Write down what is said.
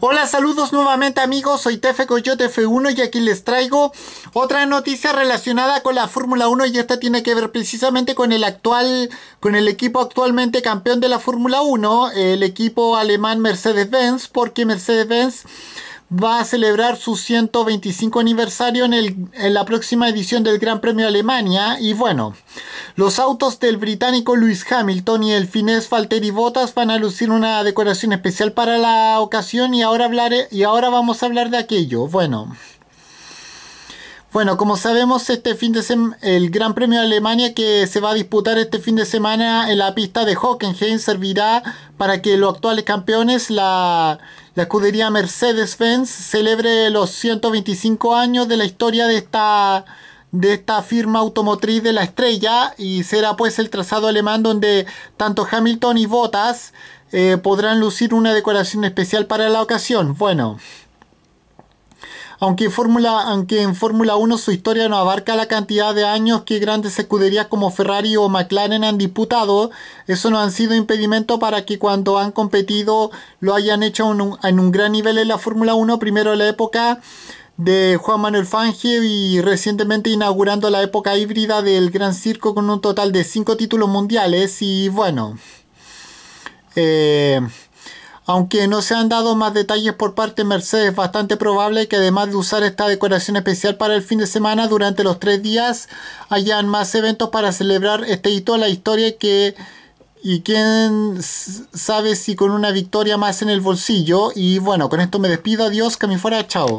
Hola, saludos nuevamente amigos, soy Tefe Coyote F1 y aquí les traigo otra noticia relacionada con la Fórmula 1 y esta tiene que ver precisamente con el actual, con el equipo actualmente campeón de la Fórmula 1, el equipo alemán Mercedes-Benz, porque Mercedes-Benz va a celebrar su 125 aniversario en, en la próxima edición del Gran Premio de Alemania y bueno... Los autos del británico Lewis Hamilton y el finés falteribotas Bottas van a lucir una decoración especial para la ocasión y ahora, hablaré, y ahora vamos a hablar de aquello. Bueno, bueno, como sabemos, este fin de el Gran Premio de Alemania que se va a disputar este fin de semana en la pista de Hockenheim servirá para que los actuales campeones, la, la escudería Mercedes-Benz, celebre los 125 años de la historia de esta de esta firma automotriz de la estrella y será pues el trazado alemán donde tanto Hamilton y Bottas eh, podrán lucir una decoración especial para la ocasión. Bueno, aunque, fórmula aunque en Fórmula 1 su historia no abarca la cantidad de años que grandes escuderías como Ferrari o McLaren han disputado, eso no han sido impedimento para que cuando han competido lo hayan hecho en un, en un gran nivel en la Fórmula 1, primero en la época de Juan Manuel Fangio y recientemente inaugurando la época híbrida del Gran Circo con un total de cinco títulos mundiales y bueno, eh, aunque no se han dado más detalles por parte de Mercedes, es bastante probable que además de usar esta decoración especial para el fin de semana, durante los tres días hayan más eventos para celebrar este hito a la historia que... Y quién sabe si con una victoria más en el bolsillo. Y bueno, con esto me despido. Adiós, que me fuera. Chao.